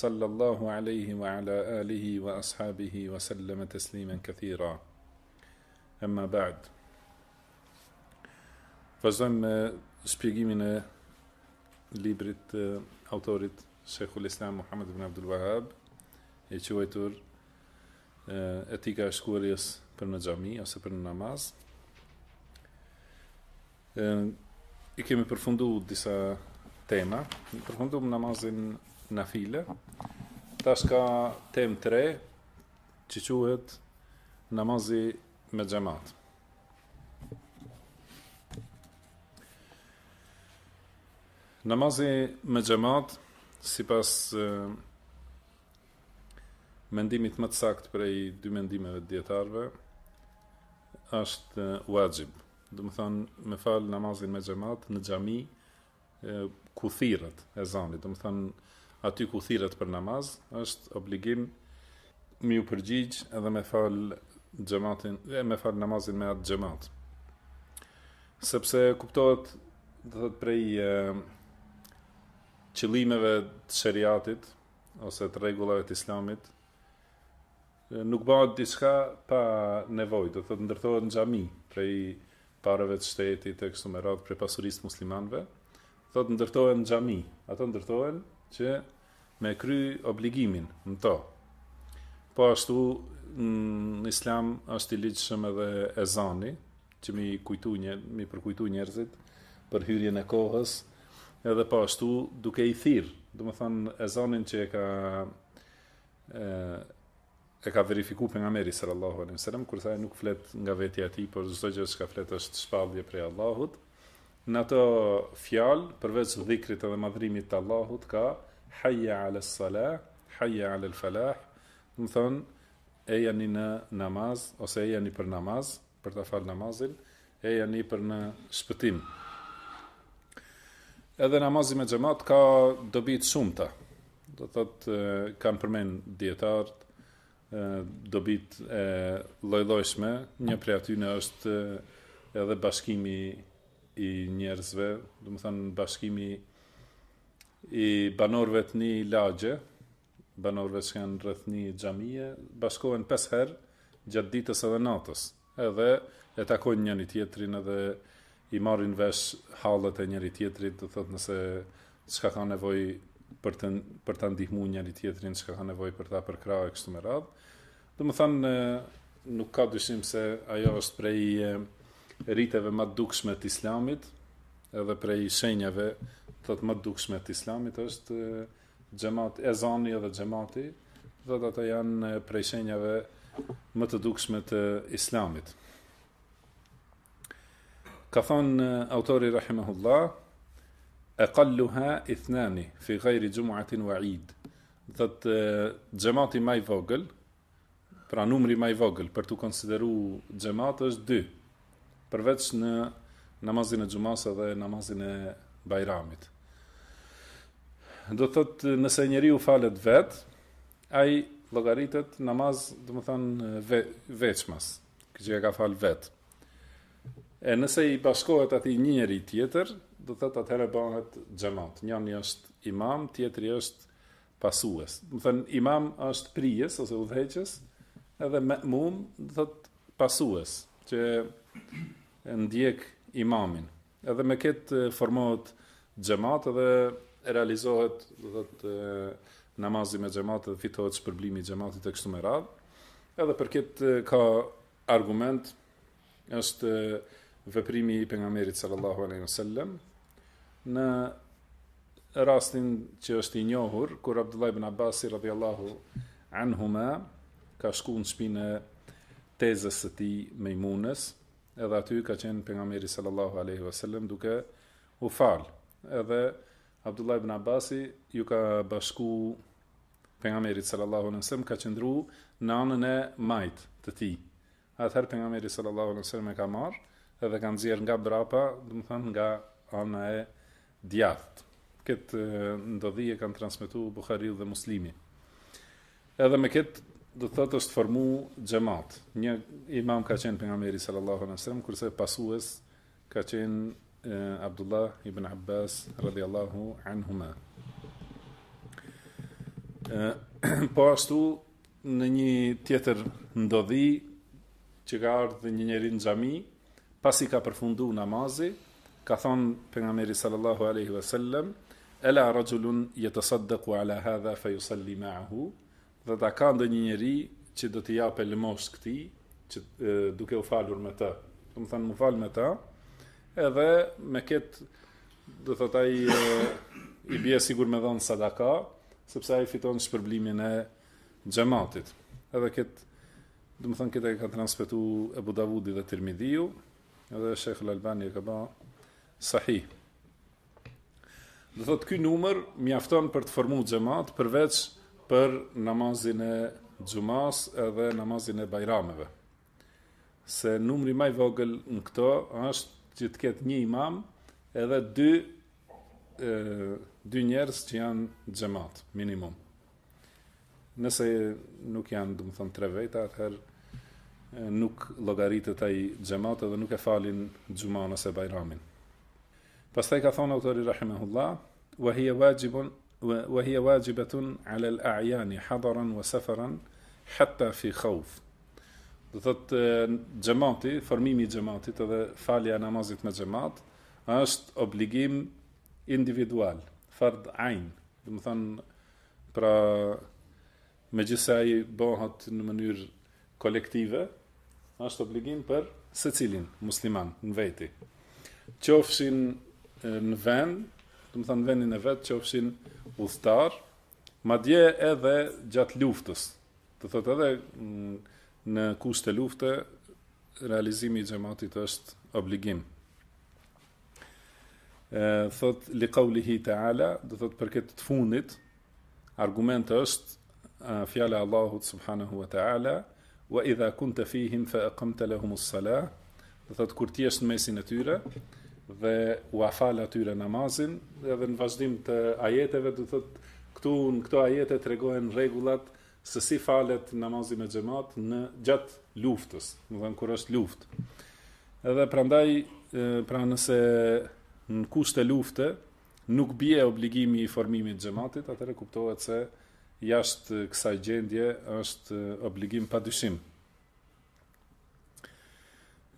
sallallahu alaihi wa ala alihi wa ashabihi wa sallama taslima katira amma ba'd me shpjegimin e librit autorit Sheikhul Islam Muhammad ibn Abdul Wahhab e quajtur etika e shkurjes për në xhami ose për në namaz e, i kemi përfunduar disa tema përfundojmë namazin na file. Tash ka tem 3, që quhet namazi me xhamat. Namazi me xhamat sipas mendimit më të për prej dy mendimeve të dietarëve është wajib. Do më me fal namazin me xhamat në xhami ku thirrët e zanit, do të aty ku thirret për namaz, është obligim me u përgjigj edhe me fal xhamatin, me fal namazin me atë xhamat. Sepse kuptohet, do thot prej qëllimeve të shariatit ose të rregullave të islamit, nuk bëhet diçka pa nevojë, do thot ndërtohet në xhami prej parave të shtetit e kështu me radhë pasurisë muslimanëve, thot ndërtohen në xhami, ato ndërtohen që me kry obligimin në to. Po ashtu në islam është i ligëshëm edhe ezani, që mi, kujtu një, mi përkujtu njerëzit për hyrjen e kohës, edhe po ashtu duke i thirë, du më thanë ezanin që e ka, e, e ka verifiku për nga meri sër Allahu alim sërëm, kërsa e nuk flet nga vetja ati, por zdoj gjë që ka flet është shpaldje prej Allahut, në ato fjalë, përveç dhikrit edhe madhrimit të Allahut, ka haja ala salah, haja ala falah, do të e jani në namaz ose e jani për namaz, për ta fal namazin, e jani për në shpëtim. Edhe namazi me xhamat ka dobi të shumta. Do thot kanë përmend dietar dobit e lloj-llojshme, një prej atyre është edhe bashkimi i njerëzve, do të bashkimi i banorëve të një lagje, banorëve që kanë rreth një xhamie, bashkohen pesë herë gjatë ditës edhe natës. Edhe e takojnë njëri tjetrin edhe i marrin vesh hallat e njëri tjetrit, do thotë nëse çka ka nevojë për të për ta ndihmuar njëri tjetrin, çka ka nevojë për ta e kështu me radhë. Dhe më thonë nuk ka dyshim se ajo është prej rriteve më të dukshme të Islamit, edhe prej shenjave të të më dukshme të islamit është xhamati e zani edhe gjemati, dhe të të janë prej shenjave më të dukshme të islamit. Ka thonë autori Rahimahullah, e ithnani i thnani, fi gajri gjumatin wa id, dhe xhamati më maj vogël, pra numri maj vogël, për të konsideru gjemat është dy, përveç në namazin e gjumasa dhe namazin e bajramit do të të nëse njeri u falet vet, a i logaritet namaz, dhe më thënë, ve, veçmas, që e ka fal vet. E nëse i bashkohet ati një njeri tjetër, do të të atëherë bëhet gjemat. Njën një është imam, tjetri është pasues. Dhe më thënë, imam është prijes, ose u edhe me mum, thot të pasues, që ndjek imamin. Edhe me këtë formohet gjemat, edhe realizohet do të namazi me gjematit dhe fitohet shpërblimi i të kështu me radhë. Edhe për këtë ka argument, është vëprimi i pengamerit sallallahu aleyhi wa sallem, në rastin që është i njohur, kur Abdullah ibn Abbas radhiyallahu anhuma, ka shku në shpine tezës së ti me imunës, edhe aty ka qenë pengamerit sallallahu aleyhi wa sallem duke u falë. Edhe Abdullah ibn Abasi ju ka bashku pejgamberi sallallahu alaihi wasallam ka qëndru në anën e majtë të tij. Atëherë pejgamberi sallallahu alaihi wasallam e ka marr dhe ka nxjerr nga brapa, do të thënë nga anë e djathtë Këtë ndodhi e kanë transmetuar Buhariu dhe Muslimi. Edhe me kët do të thotë është formu xhamat. Një imam ka qenë pejgamberi sallallahu alajhi wasallam kurse pasues ka qenë Abdullah ibn Abbas radhiyallahu anhuma. Po ashtu në një tjetër ndodhi që ka ardhur një njeri në xhami, pasi ka përfunduar namazi ka thon pejgamberi sallallahu alaihi wasallam, ala rajulun yatasaddaqu ala hadha fiyusalli ma'ahu, do ta ka ndonjë njeri që do t'i japë lëmosh këtij, që e, duke u falur me të, do të thon më fal me të edhe me kët do thot ai i bie sigur me dhën sadaka sepse ai fiton shpërblimin e xhamatit edhe kët do të thon këtë e ka transmetu e Budavudi dhe Tirmidhiu edhe Sheikh Al Albani e ka bë sahih do thot ky numër mjafton për të formuar xhamat përveç për namazin e xumas edhe namazin e bajrameve se numri më i vogël në këto është që të ketë një imam edhe dy e, dy njerës që janë gjemat, minimum. Nëse nuk janë, du më thonë, tre vejta, atëherë nuk logaritët të taj gjemat edhe nuk e falin gjumanë ose bajramin. Pas ka thonë autori Rahimahullah, wahie wajibon, wahie wajibetun alel a'jani, hadaran wa seferan, hatta fi Dhe thot xhamati, formimi i xhamatit edhe falja e namazit me xhamat është obligim individual, fard ain. Do të thon pra megjithëse ai bëhet në mënyrë kolektive, është obligim për secilin musliman në veti. Qofshin në vend, do të thon vendin e vet, qofshin udhëtar, madje edhe gjatë luftës. Do thotë edhe në kushte të luftë, realizimi i gjematit është obligim. Thot, li kauli hi të ala, dhe thot, për këtë të fundit, argument është, fjale Allahut subhanahu wa ta'ala, ala, wa idha kun të fihim, fa e këm të lehumus sala, dhe thot, kur tjesht në mesin e tyre, dhe u afal atyre namazin, dhe në vazhdim të ajeteve, dhe thot, këtu në këto ajete të regohen regullat, se si falet namazi me xhamat në gjat luftës, do të thënë kur është luftë. Edhe prandaj pra nëse në kushte lufte nuk bie obligimi i formimit të xhamatit, atëherë kuptohet se jashtë kësaj gjendje është obligim padyshim.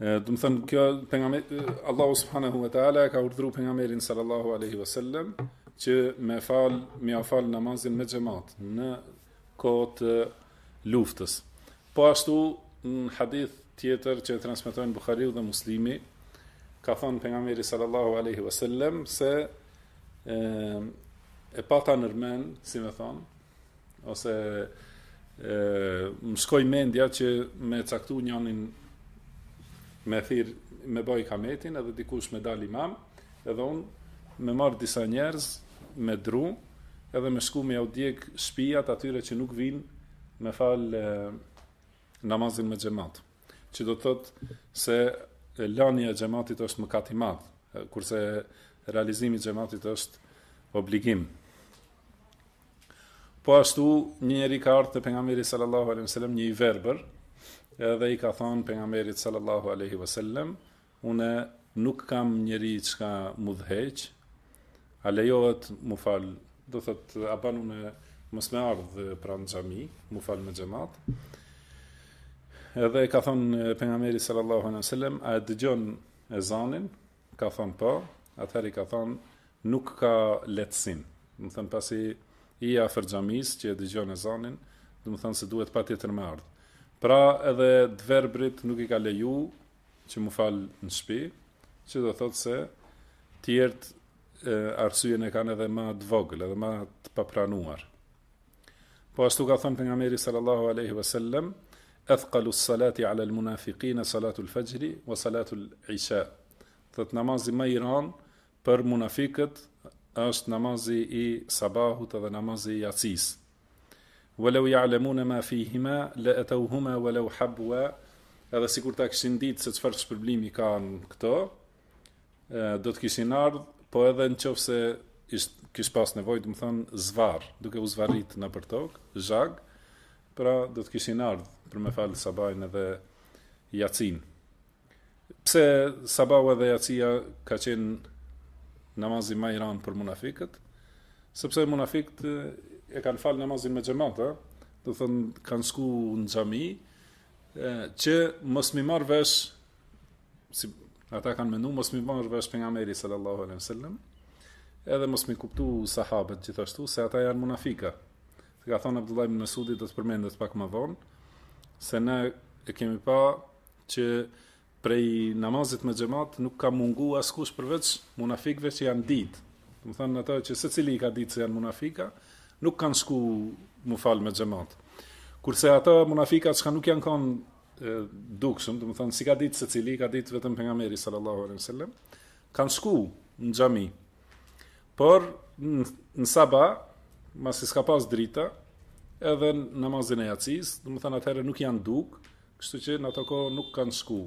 Do të thënë kjo pejgamberi Allahu subhanahu wa taala ka urdhëruar pejgamberin sallallahu alaihi wasallam që me fal, me afal namazin me xhamat në kohë luftës. Po ashtu në hadith tjetër që e transmetojnë Bukhariu dhe Muslimi, ka thënë për nga mirë sallallahu aleyhi vësillem se e, e pata nërmen, si me thonë, ose e, më shkoj mendja që me caktu njonin me thirë, me boj kametin edhe dikush me dal imam edhe unë me marë disa njerëz me dru, edhe me sku me audjek shpijat atyre që nuk vinë me falë namazin me gjemat. Që do tëtë se lanja gjematit është më katimat, kurse realizimi gjematit është obligim. Po ashtu një njeri ka artë të pengamiri sallallahu alim sallam një i verber, edhe i ka thonë pengamiri sallallahu alaihi sallam, une nuk kam njeri që ka mudheqë, a lejohet mu falë do thot a banu me mos me ardh pran xhami, mu fal me xhamat. Edhe ka thon pejgamberi sallallahu alaihi wasallam a dëgjon ezanin? Ka thon po. Atëri ka thon nuk ka lehtësim. Do thon pasi i afër xhamis që dëgjon ezanin, do thon se duhet patjetër me ardh. Pra edhe dverbrit nuk i ka leju që mu fal në shtëpi, që do thot se tjertë arsyen e kanë edhe ma të vogël, edhe ma të papranuar. Po ashtu ka thënë pejgamberi nga Meri sallallahu alaihi wasallam, ethqalu salati ala l-munafiqin e salatu l-fajri wa salatu l-isha. Tëtë namazi më i ranë për munafikët, është namazi i sabahut edhe namazi i jacis. Walau ja'lemune ma fihima, le etauhuma, walau habua, edhe si kur ta këshin ditë se qëfar shpërblimi kanë këto, do të kishin ardhë, po edhe në qofë se kishë pas nevoj, më thënë, zvar, duke u zvarit në për tokë, zhag, pra do të kishin ardhë për me falë sabajnë edhe jacin. Pse sabau edhe jacia ka qenë namazin ma i ranë për munafikët, sepse munafikët eh, e kanë falë namazin me gjemata, do thënë, kanë shku në gjami, eh, që mësë mi marrë vesh, si ata kanë menduar mos më bash bash pejgamberi sallallahu alaihi wasallam edhe mos më kuptu sahabët gjithashtu se ata janë munafika. Ka thonë Abdullah ibn Mesudi do të përmendet pak më vonë se ne e kemi pa që prej namazit me xhamat nuk ka mungu askush përveç munafikëve që janë ditë. Do të thonë ata që secili ka ditë se janë munafika, nuk kanë sku mufal me xhamat. Kurse ata munafikat që nuk janë kanë duksëm, dhe më thonë, si ka ditë se cili, ka ditë vetëm për nga meri, sallallahu alai sallam, kanë shku në gjami, por në, në saba, mas s'ka pas drita, edhe në namazin e jacis, dhe më atëherë nuk janë duk, kështu që në ato ko nuk kanë shku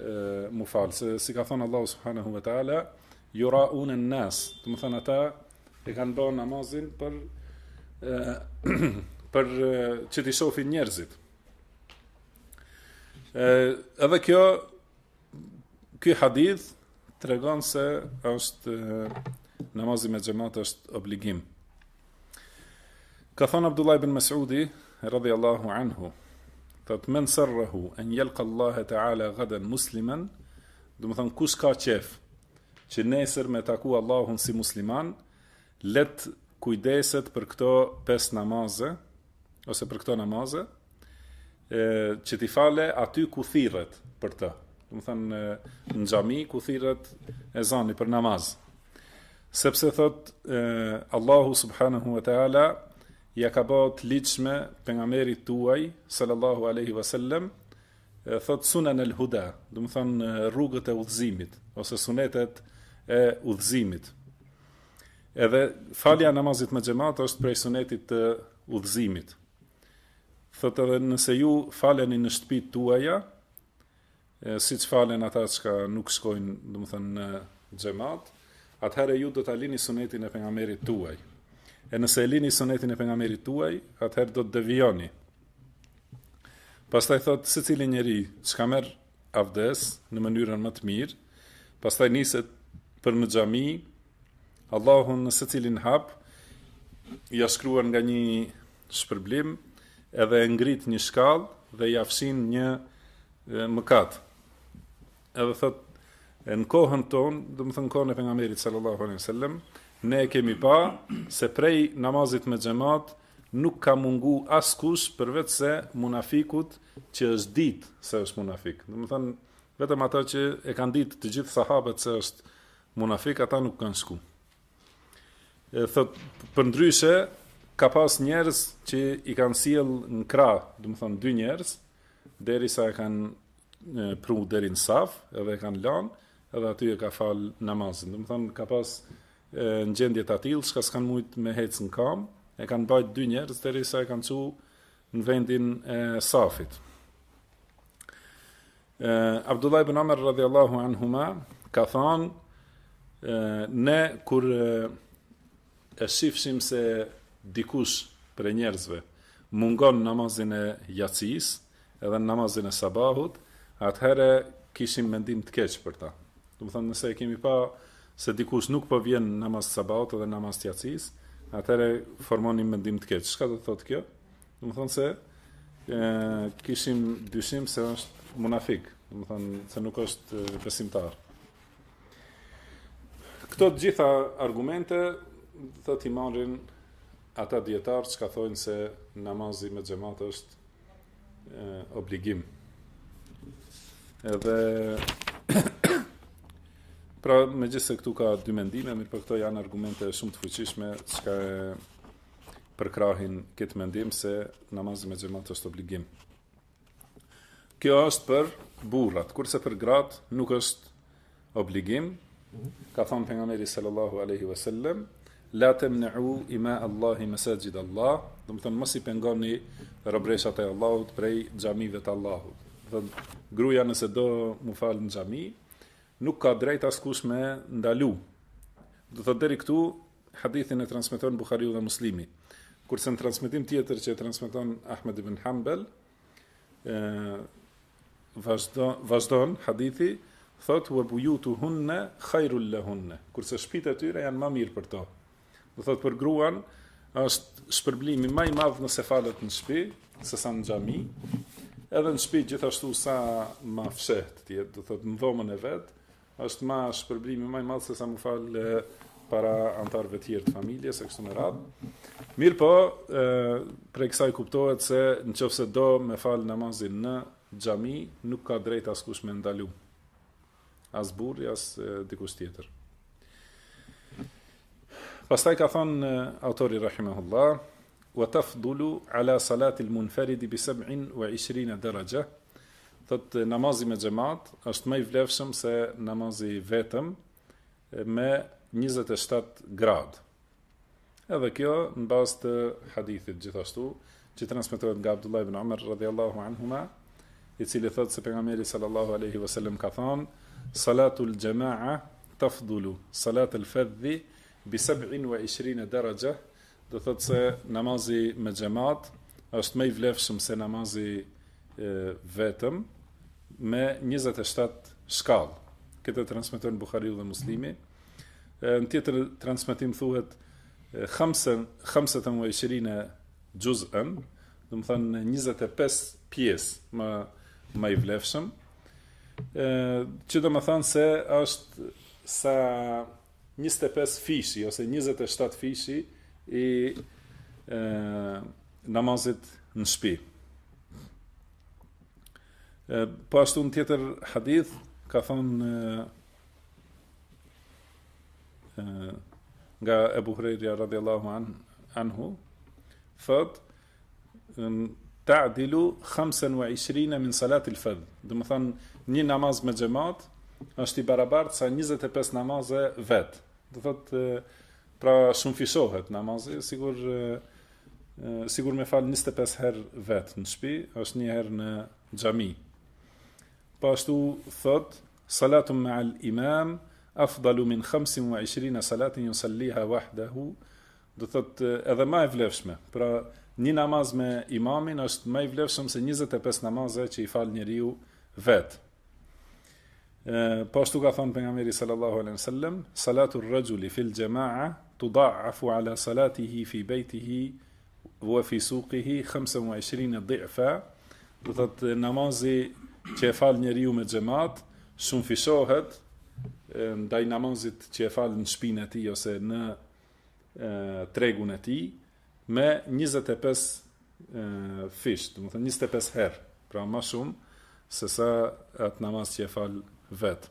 më falë, se si ka thonë Allahu subhanahu wa ta'ala, jura unë në nësë, dhe më ata e kanë do namazin për e, për e, që t'i shofi njerëzit. E, edhe kjo, kjo hadith të regon se është namazi me gjemat është obligim. Ka thonë Abdullah ibn Mesudi, Allahu anhu, të të men sërrahu, e njelka Allah e Teala gëden muslimen, dhe më thonë, kush ka qef, që nesër me taku Allahun si musliman, letë kujdeset për këto pes namaze, ose për këto namaze, që ti fale aty ku thirret për të. Do të thënë në xhami ku thirret e zani për namaz. Sepse thot e, Allahu subhanahu wa taala ja ka bot liçme pejgamberit tuaj sallallahu alaihi wasallam thot sunan el huda, do të thënë rrugët e udhëzimit ose sunetet e udhëzimit. Edhe falja namazit me xhamat është prej sunetit të udhëzimit thot edhe nëse ju faleni në shtëpit tuaja, e, si që falen ata që ka nuk shkojnë, dhe më thënë, në gjemat, atëherë ju do të alini sunetin e pengamerit tuaj. E nëse alini sunetin e pengamerit tuaj, atëherë do të devioni. Pastaj thot, si cili njeri që ka merë avdes në mënyrën më të mirë, pastaj niset për në gjami, Allahun në se cilin hapë, ja shkruan nga një shpërblimë, edhe e ngrit një shkallë dhe i afsin një mëkat. Edhe thot në kohën tonë, do më thënë kohën e pejgamberit sallallahu alaihi wasallam, ne e kemi pa se prej namazit me xhamat nuk ka mungu as kush përveç se munafikut që është ditë se është munafik. Do më thënë vetëm ata që e kanë ditë të gjithë sahabët se është munafik, ata nuk kanë shku. E thot për ndryshe, ka pas njerëz që i kanë sjell në krah, do të thonë dy njerëz, derisa e kanë pru deri në saf, edhe e kanë lënë, edhe aty e ka fal namazin. Do të thonë ka pas në gjendje të atill, shka s'kan mujtë me hecë në kam, e kanë bajtë dy njerëz derisa e kanë cu në vendin e safit. E, Abdullah i bin radhiyallahu anhuma, ka thonë, ne kur e, e shifshim se dikush për njerëzve mungon namazin e jacis edhe namazin e sabahut, atëhere kishim mendim të keqë për ta. Të më thonë nëse e kemi pa se dikush nuk po vjen namaz sabahut edhe namaz të jacis, atëhere formonim mendim të keqë. Shka të thotë kjo? Të më thonë se e, kishim dyshim se është munafik, të më thonë se nuk është pesimtar. Këto të gjitha argumente, të të marrin ata dietarë që ka thonë se namazi me xhamat është e, obligim. Edhe pra megjithëse këtu ka dy mendime, mirë për po këto janë argumente shumë të fuqishme që e përkrahin këtë mendim se namazi me xhamat është obligim. Kjo është për burrat, kurse për gratë nuk është obligim. Mhm. Ka thënë pejgamberi sallallahu alaihi wasallam, la temne'u ima Allahi mesajjid Allah, dhe më thënë mësi pengoni rëbreshat e Allahut prej gjamive të Allahut. Dhe gruja nëse do më falë në gjami, nuk ka drejt askush me ndalu. Dhe thëtë deri këtu, hadithin e transmiton Bukhariu dhe muslimi. Kurse në transmitim tjetër që e transmiton Ahmed ibn Hanbel, vazhdon, vazhdon hadithi, thotë vë bujutu hunne, khajru hunne, kurse shpita tyre janë ma mirë për tohë. Dhe thot për gruan është shpërblimi më i madhë nëse falet në shpi, se sa në gjami, edhe në shpi gjithashtu sa ma fshet tjetë, dhe thot në dhomën e vetë, është ma shpërblimi më i madhë se sa më falë para antarëve tjerë të familje, se kështu me radhë. Mirë po, për prej kësaj kuptohet se në do me falë namazin në gjami, nuk ka drejt as kush me ndalu, as burri, as dikush tjetër. Pastaj ka thon eh, autori rahimahullah, "Wa tafdulu ala salati al-munfaridi bi 27 daraja." Thot eh, namazi me xhamat është më i vlefshëm se namazi vetëm eh, me 27 grad. Edhe kjo në bazë të hadithit gjithashtu, që transmetohet nga Abdullah ibn Umar radhiyallahu anhuma, i cili thotë se pejgamberi sallallahu alaihi wasallam ka thënë, "Salatul jamaa tafdulu salatul fardhi bi sabin wa do thot se namazi me xhamat është më i vlefshëm se namazi e, vetëm me 27 shkallë këtë transmeton Buhariu dhe Muslimi në tjetër transmetim thuhet 5 25 juzan do të thonë 25 pjesë më më i vlefshëm që do të them se është sa 25 fishi ose 27 fishi i e, namazit në shpi. E, po ashtu në tjetër hadith, ka thonë e, nga Ebu Hrejrja radiallahu an, anhu, thot, ta dilu 25 min salat il fedh, dhe më thonë, një namaz me gjemat, është i barabartë sa 25 namaze vetë do thot pra shumë fishohet namazi sigur sigur më fal 25 herë vet në shtëpi është një herë në xhami po ashtu thot salatu me al imam afdalu min 25 salatin yusalliha wahdahu do thot edhe më e vlefshme pra një namaz me imamin është më i vlefshëm se 25 namaze që i fal njeriu vet Po ashtu ka thonë për nga alejhi sallallahu sellem salatu salatur rëgjuli fil gjema'a, tu da'afu ala salatihi fi bejtihi, vë fi suqihi, 25 mua ishirin e dhifa, du thot namazi që e falë njeri me xhamat shumë fishohet, ndaj namazit që e falë në shpinë e ti, ose në tregun e ti, me 25 e, fish, du më 25 herë, pra ma shumë, se sa at namaz që e falë vetë.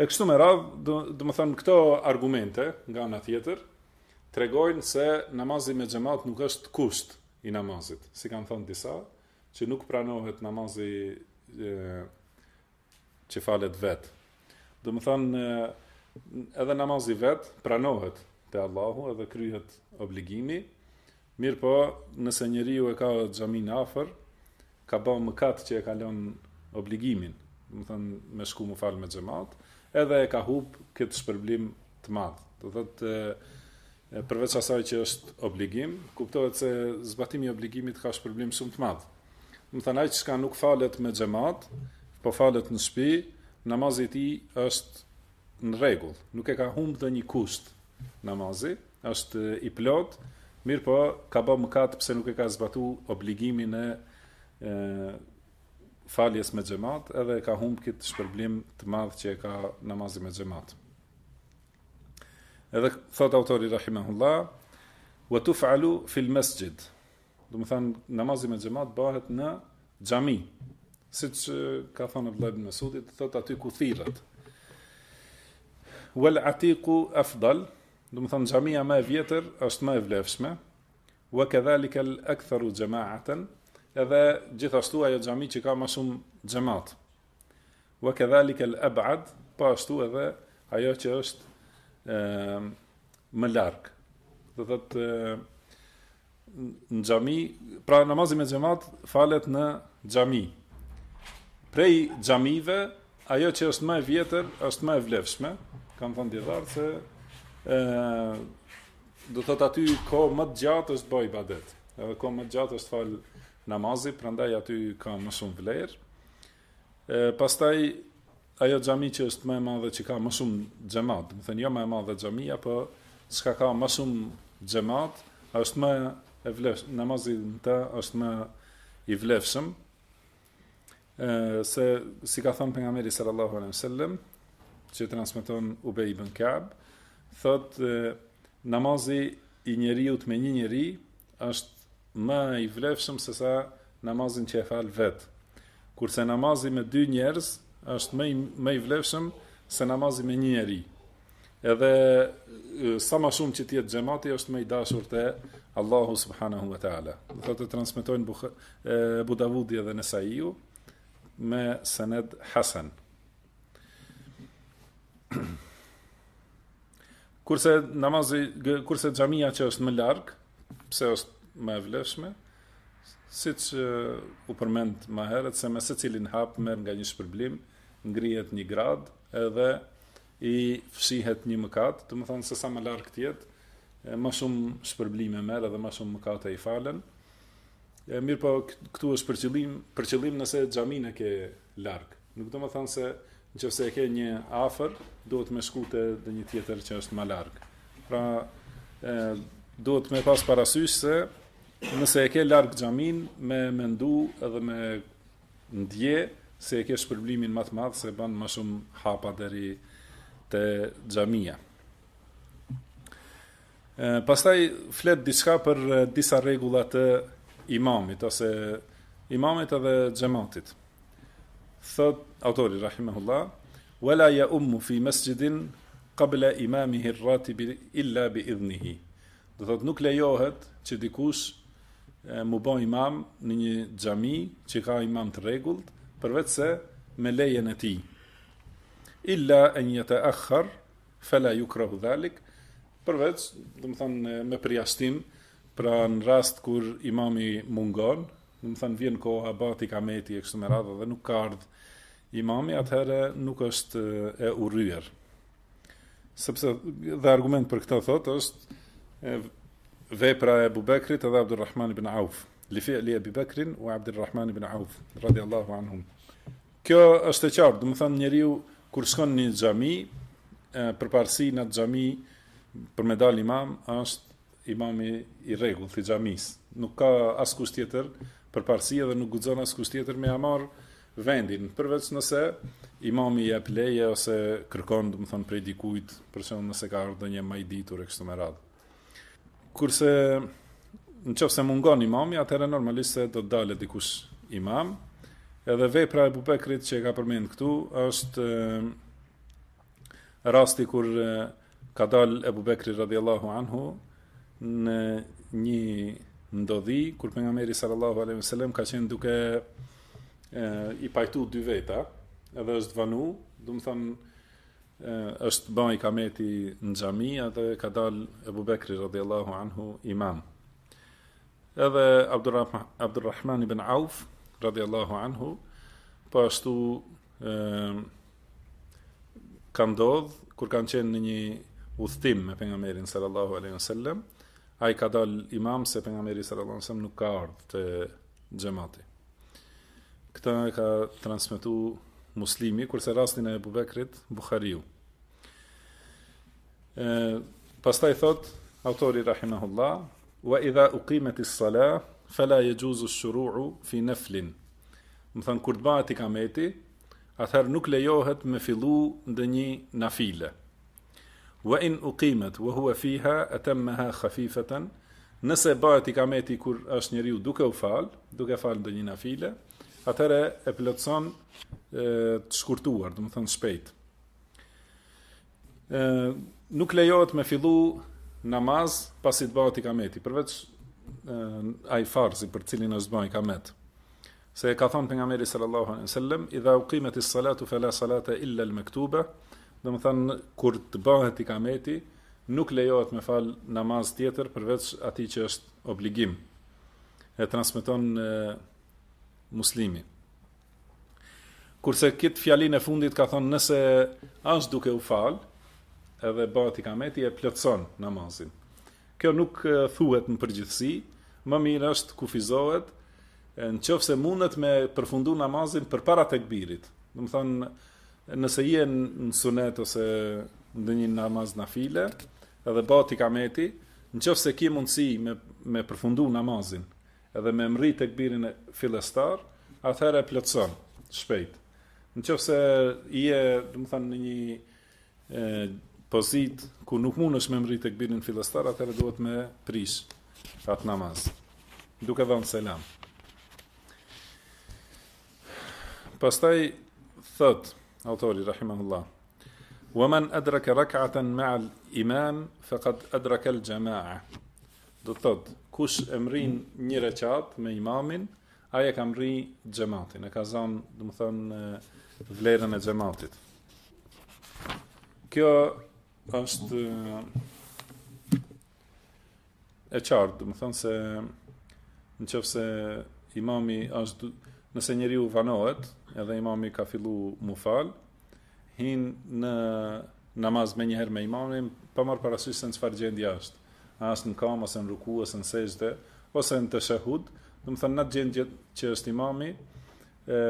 E kështu me radhë, dhe më thënë, këto argumente, nga në tjetër, tregojnë se namazit me gjemat nuk është kusht i namazit. Si kanë thënë disa, që nuk pranohet namazit e, që falet vetë. Dhe më thënë, edhe namazit vetë pranohet të Allahu edhe kryhet obligimi, mirë po nëse njëri ju e ka gjamin afer, ka ba më katë që e kalon obligimin, do të thënë me shku mu falë me xhamat, edhe e ka hubë këtë shpërblim të madh. Do të thotë përveç asaj që është obligim, kuptohet se zbatimi i obligimit ka shpërblim shumë të madh. Do thënë ai që s'ka nuk falet me xhamat, po falet në shtëpi, namazi i ti tij është në rregull, nuk e ka humb dhe një kusht namazi, është i plot, mirë po ka bërë mëkat pse nuk e ka zbatuar obligimin e faljes me xhamat edhe e ka humb këtë shpërblim të madh që e ka namazin me xhamat. Edhe thot autori rahimahullah, "Wa tuf'alu fil masjid." Do të thon namazi me xhamat bëhet në xhami. Siç ka thënë Abdullah ibn Mesudit, thot aty ku thirret. "Wal atiqu afdal." Do të thon xhamia më e vjetër është më e vlefshme. "Wa kadhalika al-aktharu jama'atan." edhe gjithashtu ajo xhami që ka më shumë xhamat. Wa kadhalika al-ab'ad, po ashtu edhe ajo që është ë ehm, më larg. Do thotë në ehm, xhami, pra namazi me xhamat falet në xhami. Prej xhamive, ajo që është më e vjetër, është më e vlefshme, kam thënë dietar se ë ehm, do thotë aty ko më gjatë është bëj badet. Edhe ko më gjatë është fal namazi, prandaj aty ka më shumë vlerë. E pastaj ajo xhami që është më e madhe që ka më shumë xhamat, do të thënë jo më e madhe xhamia, po s'ka ka më shumë xhamat, është më e vlefsh, namazi në të është më i vlefshëm. E, se si ka thënë pejgamberi sallallahu alejhi wasallam, që transmeton Ubay ibn Ka'b, thotë namazi i njeriu me një njerëz është më i vlefshëm se sa namazin që e fal vet. Kurse namazi me dy njerëz është më më i vlefshëm se namazi me një njeri. Edhe sa më shumë që të jetë xhamati është më i dashur te Allahu subhanahu wa taala. Do të transmetojnë Abu Davudi edhe Nesaiu me sened hasan. kurse namazi kurse xhamia që është më larg, pse është më e vlefshme, si që u përmend ma heret, se me se cilin hapë nga një shpërblim, ngrijet një grad, edhe i fshihet një mëkat, të më thonë se sa më larë jetë, më shumë shpërblim e merë, edhe shumë mëkat e i falen. E, mirë po, këtu është për përqëllim nëse gjamin e ke larg. Nuk të më thonë se në e ke një afer, duhet me shkute dhe një tjetër që është më larg. Pra, e, duhet më pas parasysh se, nëse e ke larg xhamin me mendu edhe me ndje se e ke shpërblimin më të madh se bën më shumë hapa deri te xhamia. pastaj flet diçka për disa rregulla të imamit ose imamit edhe xhamatit. Thot autori rahimahullah wala ya ummu fi masjidin qabla imamihi ratib illa bi idnihi. Do thot nuk lejohet që dikush mu bo imam në një gjami që ka imam të regullt, përvec se me lejen e ti. Illa e një të akhar, fela ju krahu dhalik, përvec, dhe më me priastim, pra në rast kur imami mungon, dhe më thonë, vjen koha bati kameti e kështu me radhë dhe nuk kardë, imami atëherë nuk është e uryer. Sëpse dhe argument për këta thot është, vepra e Bubekrit edhe Abdurrahman ibn Auf. Li fi'li Abi Bakrin u Abdurrahman ibn Auf radiyallahu anhum. Kjo është e qartë, do të thonë njeriu kur shkon në xhami, përparësi në xhami për me dal imam është imami i rregullt i xhamis. Nuk ka askush tjetër përparësi edhe nuk guxon askush tjetër me amar vendin, përveç nëse imami jep leje ose kërkon, do të thonë prej dikujt, për shembull nëse ka ardhur ndonjë më i ditur e kështu me radhë kurse në qëfë se mungon imami, atëherë normalisht se do të dalë e dikush imam, edhe vej pra e bubekrit që e ka përmend këtu, është eh, rasti kur eh, ka dalë e bubekrit radiallahu anhu në një ndodhi, kur për nga meri sallallahu a.s. ka qenë duke e, eh, i pajtu dy veta, edhe është vanu, du më thanë, është bën i kameti në gjami atë ka dal Abu Bekri radhiyallahu anhu imam. Edhe Abdulrahman Abdulrahman ibn Auf radhiyallahu anhu po ashtu ka ndodh kur kanë qenë në një udhtim me pejgamberin sallallahu alaihi wasallam ai ka dal imam se pejgamberi sallallahu alaihi wasallam nuk ka ardhë te xhamati. Këtë e ka transmetuar muslimi, kurse rastin e Abu Bekrit, Buhariu. E pastaj thot autori rahimahullah, "Wa idha uqimatis sala, fala yajuzu ash-shuru'u fi naflin." Do thon kur të bëhet kameti, atëherë nuk lejohet me fillu ndonjë nafile. Wa in uqimat wa huwa fiha atammaha khafifatan. Nëse bëhet ikameti kur është njeriu duke u fal, duke fal ndonjë nafile, atëre e pëllëtson të shkurtuar, dhe më thënë shpejt. E, nuk lejot me fillu namaz pasi të i kameti, përveç a i farzi për cilin është i kamet. Se e ka thonë për nga meri sallallahu a nësillem, i dha u kimet i salatu fela salate illa lë mektube, dhe më thënë kur të bëhet i kameti, nuk lejohet me fal namaz tjetër përveç atij që është obligim. E transmeton muslimi. Kurse këtë fjalin e fundit ka thonë nëse është duke u falë, edhe bëhet i kameti e plëtson namazin. Kjo nuk thuhet në përgjithsi, më mirë është kufizohet, në qëfë se mundet me përfundu namazin për para të këbirit. Në thonë, nëse jenë në sunet ose ndë një namaz në file, edhe bëhet i kameti, në qëfë se ki mundësi me, me përfundu namazin, edhe me mri të këbirin e filestar, atëherë e plëtson, shpejt. Në që se i e, du më thënë, një e, pozit, ku nuk mund është me mri të këbirin e filestar, atëherë duhet me prish atë namaz. Duke e dhënë selam. Pastaj, thët, autori, rahimahullah, Wa man adraka rak'atan ma'al iman faqad adraka al-jama'a do të thot, kush e mrin një recat me imamin, aje ka mri gjematin, e ka zanë, do të thonë vlerën e gjematit. Kjo është e qartë, do të thonë se, në qëfë se imami është, nëse njeriu u vanohet, edhe imami ka fillu mu falë, hinë në namaz me njëherë me imamin, pa marr parasysë se në gjendja është as në kam, as në ruku, as në sejtë, ose në të shahud, dhe më thënë në gjendje që është imami, e,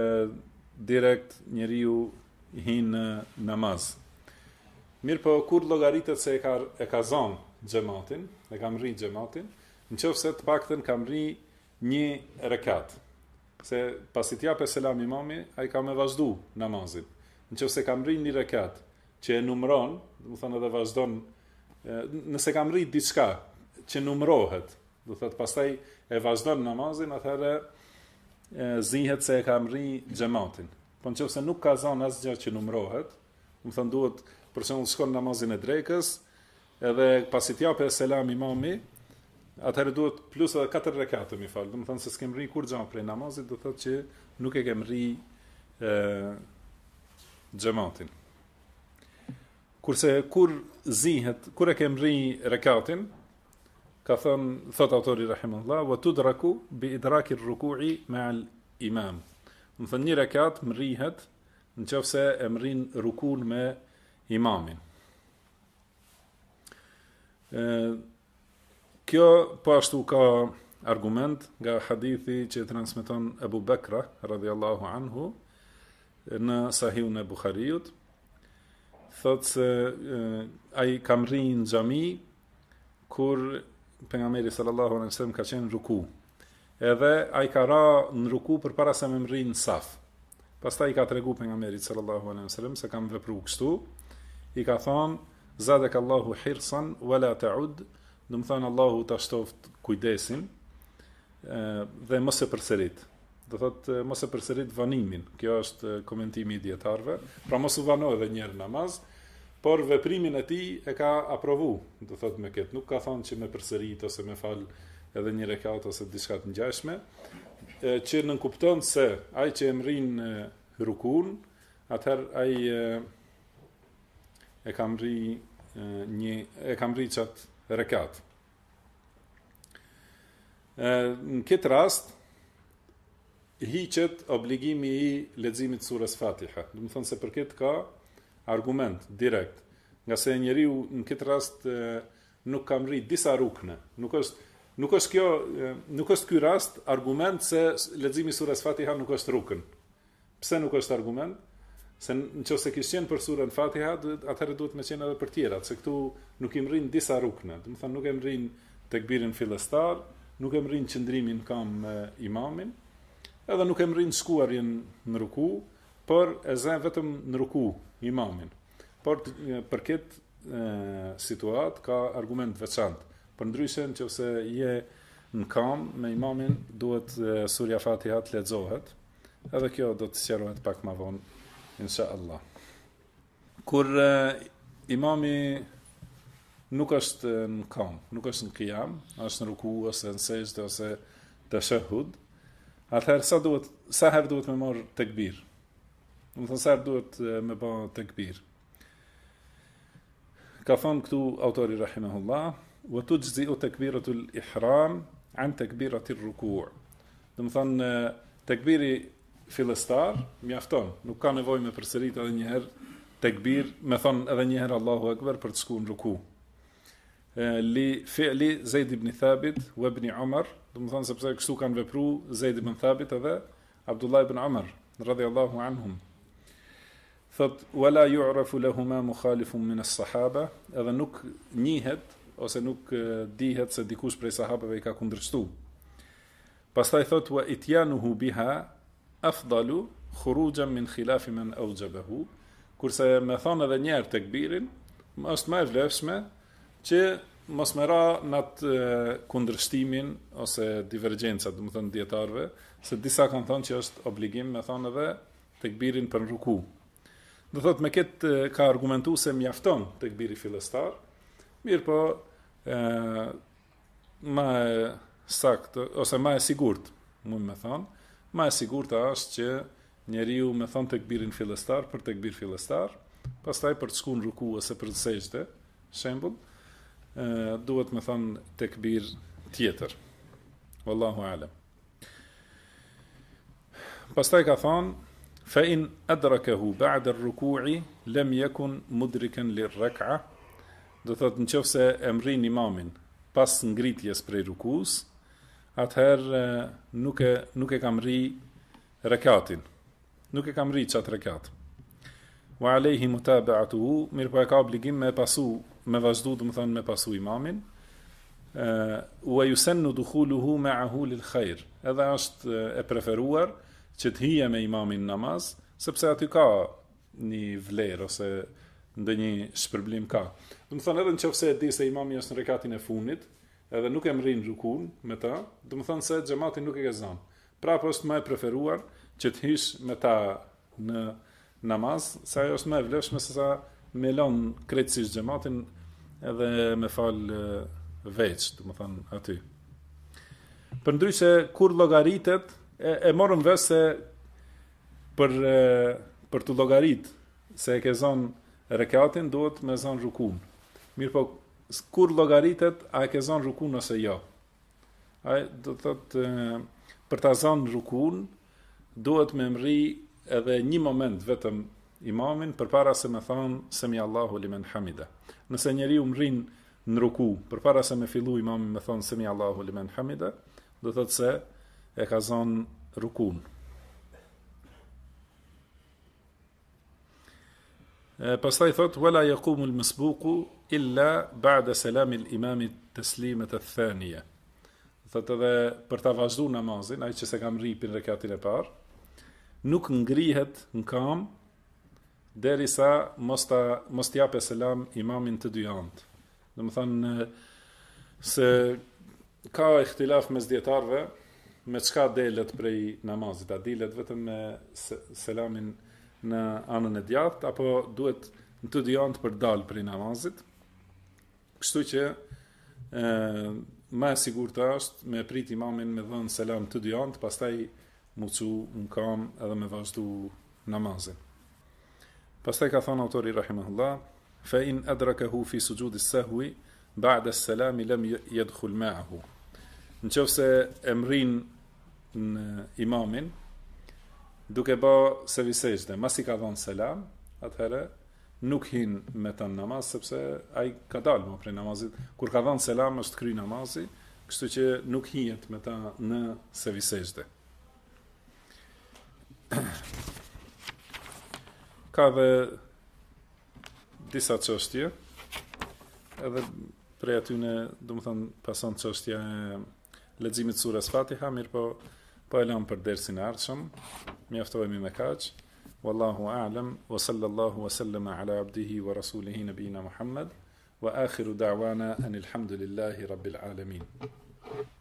direkt njëri ju hinë në namaz. Mirë për po, kur logaritet se e ka, e ka zonë gjematin, e kam rri gjematin, në qëfë se të pakten kam rri një rekat, se pasit ja për selam imami, a i ka me vazhdu namazin, në qëfë se kam rri një rekat, që e numron, dhe më thënë edhe vazhdonë, nëse kam rrit diçka që numrohet, do thotë pastaj e vazhdon namazin, atëherë zihet se e kam rrit xhamatin. Po nëse nuk ka zon asgjë që numrohet, do thon duhet për shembull shkon namazin e drekës, edhe pasi të japë selam imamit, atëherë duhet plus edhe 4 rekate më fal. Do thon se s'kem rrit kur xham prej namazit, do thotë që nuk e kem rrit ë xhamatin. Kurse kur zihet, kur e kemri rekatin, ka thënë, thot autori Rahimullah, vë të draku bi idraki rrukui me al imam. Në thënë një rekat mrihet në qëfë se e mrin rrukun me imamin. kjo pashtu po ka argument nga hadithi që transmiton Ebu Bekra, radhjallahu anhu, në sahiu në Bukhariut, thot se ai kam rrinë në xhami kur pejgamberi sallallahu alaihi wasallam ka qenë në ruku. Edhe ai ka ra në ruku përpara se më rrinë në saf. Pastaj i ka tregu pejgamberi sallallahu alaihi wasallam se kam vepruar kështu. I ka thonë Zadek Allahu hirsan wala ta'ud, do të thonë Allahu ta shtoft kujdesin dhe mos e përsërit do thot eh, mos e përsërit vanimin. Kjo është eh, komentimi i dietarëve. Pra mos u vano edhe një herë namaz, por veprimin e tij e ka aprovu. Do thot me kët, nuk ka thënë që me përsërit ose me fal edhe një rekat ose diçka të ngjashme, eh, që nën kupton se ai që emrin rukun, atëherë ai e ka mri një e ka mri çat rekat. Në këtë rast, hiqet obligimi i leximit surës Fatiha. Do të thonë se për këtë ka argument direkt, nga se njeriu në këtë rast nuk ka mrit disa rukne. Nuk është nuk është kjo nuk është ky rast argument se leximi surës Fatiha nuk është rukën. Pse nuk është argument? Se në që se kishtë qenë për surën fatiha, atëherë duhet me qenë edhe për tjera, se këtu nuk im rrinë disa rukënë, dhe më thënë nuk im rrinë të këbirin filestar, nuk im rrinë qëndrimin kam imamin, edhe nuk e mrinë skuarjen në ruku, për e zhe vetëm në ruku imamin. Por për këtë situat ka argument veçant. Për ndryshen që vëse je në kam me imamin, duhet surja fatihat hatë ledzohet, edhe kjo do të sjerohet pak ma vonë, insha Allah. Kur e, imami nuk është në kam, nuk është në kiam, është në ruku, ose në sejtë, ose të shëhud, Atëherë sa duhet, sa herë duhet me marr tekbir? Do të thonë sa herë duhet me të tekbir? Ka thënë këtu autori rahimahullah, "Wa tujzi'u takbiratul ihram 'an takbiratir ruku'." Do të thonë tekbiri fillestar mjafton, nuk ka nevoj me përsërit edhe një herë tekbir, me thon edhe një herë Allahu Akbar për të shkuar në ruku' li fi'li Zaid ibn Thabit u ibn Umar, do të thonë sepse kështu kanë vepruar Zaid ibn Thabit edhe Abdullah ibn Umar radhiyallahu anhum. Thot wala yu'rafu lahumā mukhālifun min as-sahābah, edhe nuk njihet ose nuk dihet se dikush prej sahabeve i ka kundërshtuar. Pastaj thot wa ityanuhu biha afdalu khurūjan min khilāfi man awjabahu, kurse më thon edhe një herë tek birin, është më e vlefshme që mos më ra atë kundrështimin ose divergjencat, dhe më thënë djetarve, se disa kanë thonë që është obligim me thonë edhe të këbirin për në ruku. Dhe thotë me këtë ka argumentu se mjafton të këbiri filestar, mirë po e, ma e sakt, ose ma e sigurt, mund me thonë, ma e sigurt është që njeriu me thonë të këbirin filestar për të këbir filestar, pas taj për të shku në ruku ose për të sejtë, shembun, e, duhet me thanë të këbir tjetër. Wallahu alem. Pastaj ka thonë, fa in edrakehu ba'der ruku'i, lem jekun mudriken lir rek'a, do thëtë në qëfë se emrin imamin pas ngritjes prej rukus, atëherë nuk, nuk e kam ri rekatin, nuk e kam ri qatë rekatë. Wa alejhi mutabe atuhu, mirë po e ka obligim me pasu me vazhdu dhe më thënë me pasu imamin, u e ju senu dukhulu hu me ahullil khajr, edhe është e preferuar që të hije me imamin namaz, sepse aty ka një vlerë ose ndë një shpërblim ka. Dhe më thënë edhe në qëfse e di se imami është në rekatin e funit, edhe nuk e rinë rukun me ta, dhe më thënë se gjematin nuk e ke zanë. Pra për është më e preferuar që të hish me ta në namaz, se ajo është me e vleshme se sa me lonë krejtësish gjematin edhe me fal veç, do të thon aty. Për kur llogaritet e, e morëm vesh se për e, për të llogarit se e ke zon rekatin duhet me zon rukun. Mirë po kur llogaritet a e ke zon rukun ose jo? Ai do të thot për ta zon rukun duhet me mri edhe një moment vetëm imamin për para se me thonë sëmi Allahu limen hamida. Nëse njeri u mërin në ruku për para se me fillu imamin me thonë sëmi Allahu limen hamida, dhe thotë se e ka zonë rukun. Pastaj thotë, wala ja kumu mësbuku illa ba'da selami lë imamit të slimet e thënje. Thotë edhe për ta vazhdu namazin, a i që se kam ripin rekatin e parë, nuk ngrihet në kam deri sa mos t'jap e selam imamin të dy antë. Dhe më thënë se ka e mes dietarve me çka delet prej namazit, a delet vetëm me selamin në anën e djatë, apo duhet në të dy antë për dalë prej namazit, kështu që ma e sigur të ashtë me prit imamin me dhënë selam të dy antë, pastaj muqu në kam edhe me vazhdu namazit. Pastaj ka thënë autori rahimahullah, fa in adrakahu fi sujud as-sahwi ba'da as-salam lam yadkhul ma'ahu. Nëse e mrin në imamin duke bë se visejde, mas i ka dhënë selam, atëherë nuk hin me të namaz, sepse a i ka dalë më prej namazit. Kur ka dhënë selam, është kry namazit, kështu që nuk hinjët me ta në sevisejde. ka dhe disa qështje, edhe prej atyne, du më thonë, pason qështja e ledzimit surës fatiha, mirë po, po e lanë për dersin e arqëm, mi aftohemi me kaqë, Wallahu a'lam, wa sallallahu wa sallam ala abdihi wa rasulihi nabina Muhammad, wa akhiru da'wana anil lillahi rabbil alamin.